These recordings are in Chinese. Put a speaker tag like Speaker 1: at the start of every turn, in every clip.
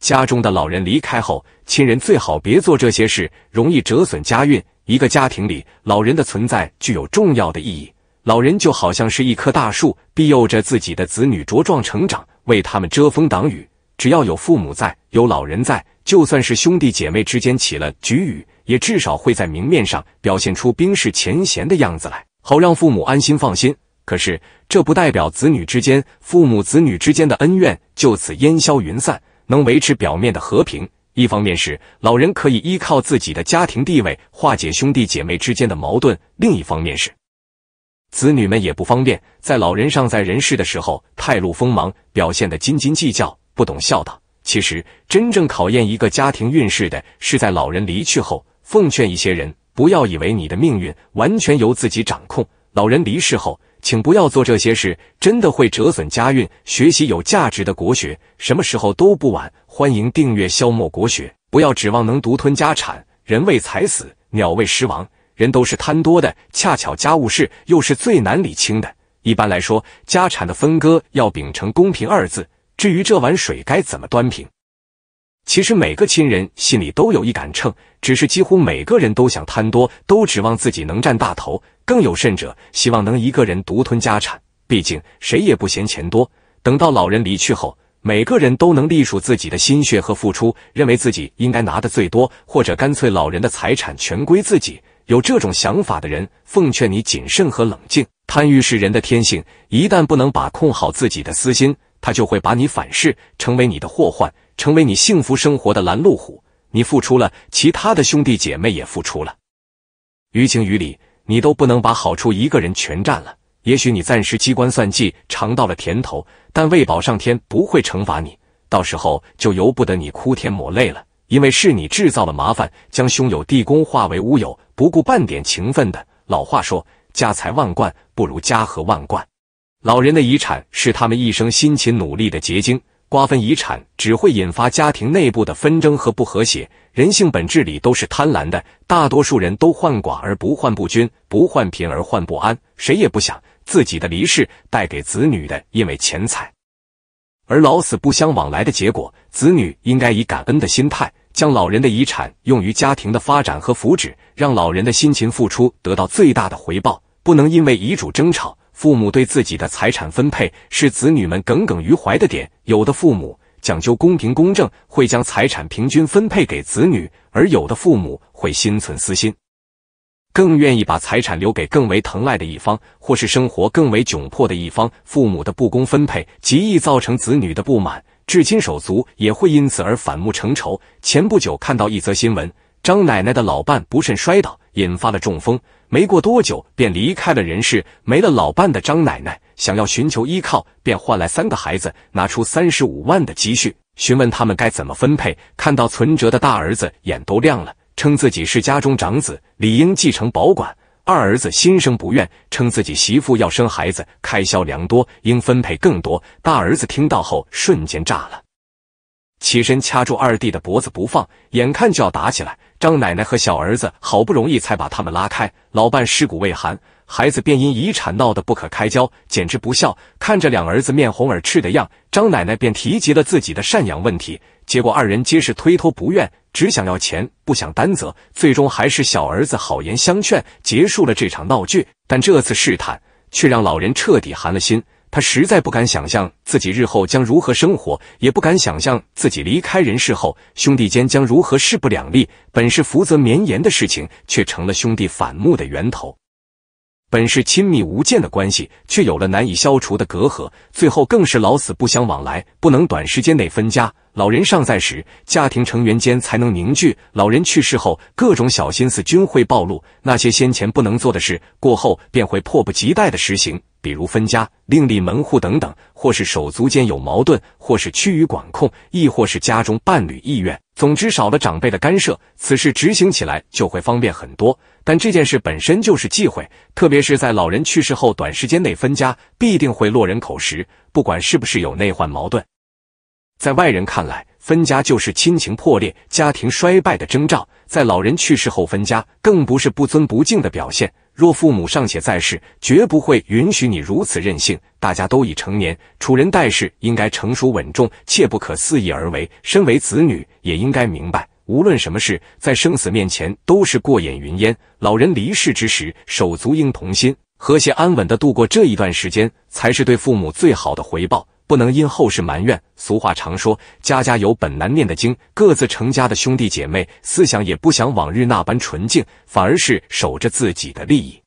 Speaker 1: 家中的老人离开后，亲人最好别做这些事，容易折损家运。一个家庭里，老人的存在具有重要的意义。老人就好像是一棵大树，庇佑着自己的子女茁壮成长，为他们遮风挡雨。只要有父母在，有老人在，就算是兄弟姐妹之间起了龃龉，也至少会在明面上表现出冰释前嫌的样子来，好让父母安心放心。可是，这不代表子女之间、父母子女之间的恩怨就此烟消云散。能维持表面的和平，一方面是老人可以依靠自己的家庭地位化解兄弟姐妹之间的矛盾；另一方面是，子女们也不方便在老人尚在人世的时候太露锋芒，表现的斤斤计较，不懂孝道。其实，真正考验一个家庭运势的是在老人离去后。奉劝一些人，不要以为你的命运完全由自己掌控。老人离世后。请不要做这些事，真的会折损家运。学习有价值的国学，什么时候都不晚。欢迎订阅消磨国学。不要指望能独吞家产，人为财死，鸟为食亡，人都是贪多的。恰巧家务事又是最难理清的。一般来说，家产的分割要秉承公平二字。至于这碗水该怎么端平？其实每个亲人心里都有一杆秤，只是几乎每个人都想贪多，都指望自己能占大头，更有甚者，希望能一个人独吞家产。毕竟谁也不嫌钱多。等到老人离去后，每个人都能隶属自己的心血和付出，认为自己应该拿的最多，或者干脆老人的财产全归自己。有这种想法的人，奉劝你谨慎和冷静。贪欲是人的天性，一旦不能把控好自己的私心，他就会把你反噬，成为你的祸患。成为你幸福生活的拦路虎，你付出了，其他的兄弟姐妹也付出了，于情于理，你都不能把好处一个人全占了。也许你暂时机关算计，尝到了甜头，但为保上天不会惩罚你，到时候就由不得你哭天抹泪了，因为是你制造了麻烦，将兄友弟恭化为乌有，不顾半点情分的。老话说，家财万贯不如家和万贯。老人的遗产是他们一生辛勤努力的结晶。瓜分遗产只会引发家庭内部的纷争和不和谐。人性本质里都是贪婪的，大多数人都患寡而不患不均，不患贫而患不安。谁也不想自己的离世带给子女的，因为钱财而老死不相往来的结果。子女应该以感恩的心态，将老人的遗产用于家庭的发展和福祉，让老人的辛勤付出得到最大的回报。不能因为遗嘱争吵。父母对自己的财产分配是子女们耿耿于怀的点，有的父母讲究公平公正，会将财产平均分配给子女，而有的父母会心存私心，更愿意把财产留给更为疼爱的一方，或是生活更为窘迫的一方。父母的不公分配极易造成子女的不满，至亲手足也会因此而反目成仇。前不久看到一则新闻。张奶奶的老伴不慎摔倒，引发了中风，没过多久便离开了人世。没了老伴的张奶奶想要寻求依靠，便换来三个孩子拿出三十五万的积蓄，询问他们该怎么分配。看到存折的大儿子眼都亮了，称自己是家中长子，理应继承保管。二儿子心生不愿，称自己媳妇要生孩子，开销良多，应分配更多。大儿子听到后瞬间炸了，起身掐住二弟的脖子不放，眼看就要打起来。张奶奶和小儿子好不容易才把他们拉开，老伴尸骨未寒，孩子便因遗产闹得不可开交，简直不孝。看着两儿子面红耳赤的样，张奶奶便提及了自己的赡养问题，结果二人皆是推脱不愿，只想要钱，不想担责。最终还是小儿子好言相劝，结束了这场闹剧。但这次试探却让老人彻底寒了心。他实在不敢想象自己日后将如何生活，也不敢想象自己离开人世后兄弟间将如何势不两立。本是福泽绵延的事情，却成了兄弟反目的源头；本是亲密无间的关系，却有了难以消除的隔阂。最后更是老死不相往来，不能短时间内分家。老人尚在时，家庭成员间才能凝聚；老人去世后，各种小心思均会暴露，那些先前不能做的事，过后便会迫不及待的实行。比如分家、另立门户等等，或是手足间有矛盾，或是趋于管控，亦或是家中伴侣意愿。总之，少了长辈的干涉，此事执行起来就会方便很多。但这件事本身就是忌讳，特别是在老人去世后短时间内分家，必定会落人口实。不管是不是有内患矛盾，在外人看来，分家就是亲情破裂、家庭衰败的征兆。在老人去世后分家，更不是不尊不敬的表现。若父母尚且在世，绝不会允许你如此任性。大家都已成年，处人待事应该成熟稳重，切不可肆意而为。身为子女，也应该明白，无论什么事，在生死面前都是过眼云烟。老人离世之时，手足应同心，和谐安稳的度过这一段时间，才是对父母最好的回报。不能因后事埋怨。俗话常说，家家有本难念的经。各自成家的兄弟姐妹，思想也不想往日那般纯净，反而是守着自己的利益，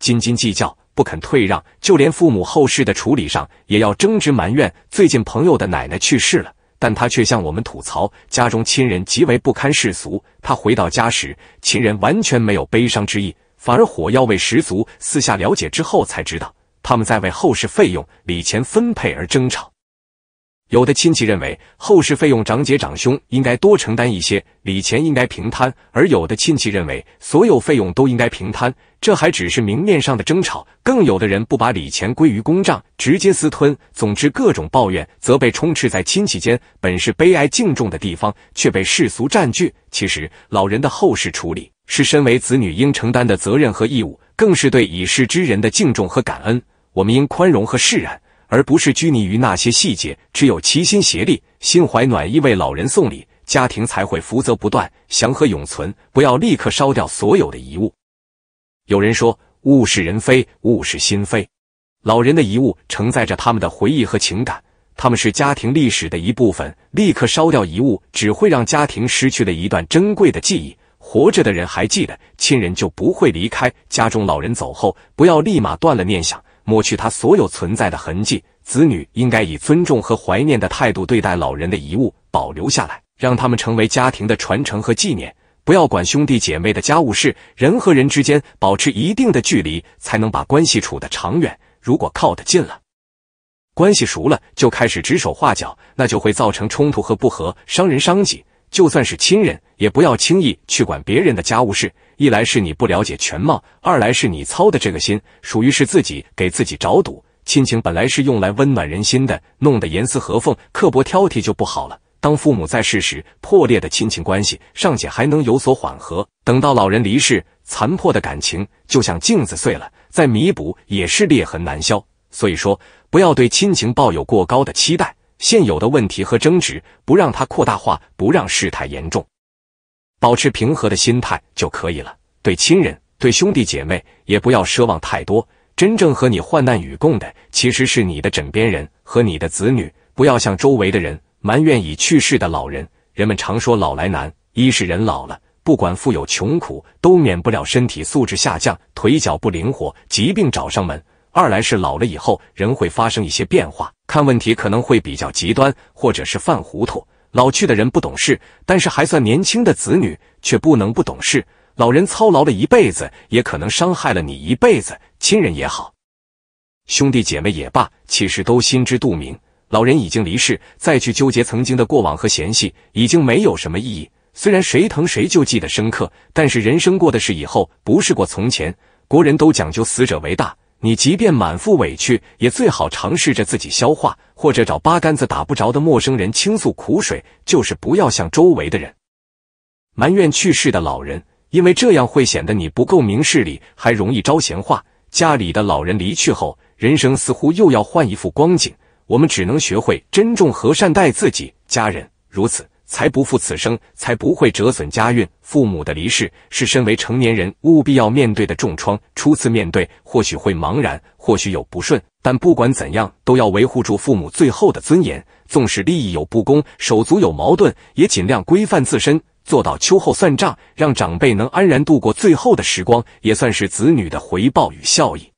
Speaker 1: 斤斤计较，不肯退让。就连父母后事的处理上，也要争执埋怨。最近朋友的奶奶去世了，但他却向我们吐槽，家中亲人极为不堪世俗。他回到家时，亲人完全没有悲伤之意，反而火药味十足。私下了解之后才知道。他们在为后事费用、礼钱分配而争吵，有的亲戚认为后事费用长姐长兄应该多承担一些，礼钱应该平摊；而有的亲戚认为所有费用都应该平摊。这还只是明面上的争吵，更有的人不把礼钱归于公账，直接私吞。总之，各种抱怨、责备充斥在亲戚间。本是悲哀敬重的地方，却被世俗占据。其实，老人的后事处理是身为子女应承担的责任和义务，更是对已逝之人的敬重和感恩。我们应宽容和释然，而不是拘泥于那些细节。只有齐心协力，心怀暖意为老人送礼，家庭才会福泽不断，祥和永存。不要立刻烧掉所有的遗物。有人说物是人非，物是心非。老人的遗物承载着他们的回忆和情感，他们是家庭历史的一部分。立刻烧掉遗物，只会让家庭失去了一段珍贵的记忆。活着的人还记得亲人，就不会离开。家中老人走后，不要立马断了念想。抹去他所有存在的痕迹，子女应该以尊重和怀念的态度对待老人的遗物，保留下来，让他们成为家庭的传承和纪念。不要管兄弟姐妹的家务事，人和人之间保持一定的距离，才能把关系处得长远。如果靠得近了，关系熟了，就开始指手画脚，那就会造成冲突和不和，伤人伤己。就算是亲人，也不要轻易去管别人的家务事。一来是你不了解全貌，二来是你操的这个心属于是自己给自己找堵。亲情本来是用来温暖人心的，弄得严丝合缝、刻薄挑剔就不好了。当父母在世时，破裂的亲情关系尚且还能有所缓和；等到老人离世，残破的感情就像镜子碎了，再弥补也是裂痕难消。所以说，不要对亲情抱有过高的期待，现有的问题和争执，不让它扩大化，不让事态严重。保持平和的心态就可以了。对亲人、对兄弟姐妹，也不要奢望太多。真正和你患难与共的，其实是你的枕边人和你的子女。不要向周围的人埋怨已去世的老人。人们常说老来难，一是人老了，不管富有穷苦，都免不了身体素质下降，腿脚不灵活，疾病找上门；二来是老了以后，人会发生一些变化，看问题可能会比较极端，或者是犯糊涂。老去的人不懂事，但是还算年轻的子女却不能不懂事。老人操劳了一辈子，也可能伤害了你一辈子。亲人也好，兄弟姐妹也罢，其实都心知肚明。老人已经离世，再去纠结曾经的过往和嫌隙，已经没有什么意义。虽然谁疼谁就记得深刻，但是人生过的是以后，不是过从前。国人都讲究死者为大。你即便满腹委屈，也最好尝试着自己消化，或者找八竿子打不着的陌生人倾诉苦水，就是不要向周围的人埋怨去世的老人，因为这样会显得你不够明事理，还容易招闲话。家里的老人离去后，人生似乎又要换一副光景，我们只能学会珍重和善待自己、家人，如此。才不负此生，才不会折损家运。父母的离世是身为成年人务必要面对的重创。初次面对，或许会茫然，或许有不顺，但不管怎样，都要维护住父母最后的尊严。纵使利益有不公，手足有矛盾，也尽量规范自身，做到秋后算账，让长辈能安然度过最后的时光，也算是子女的回报与孝义。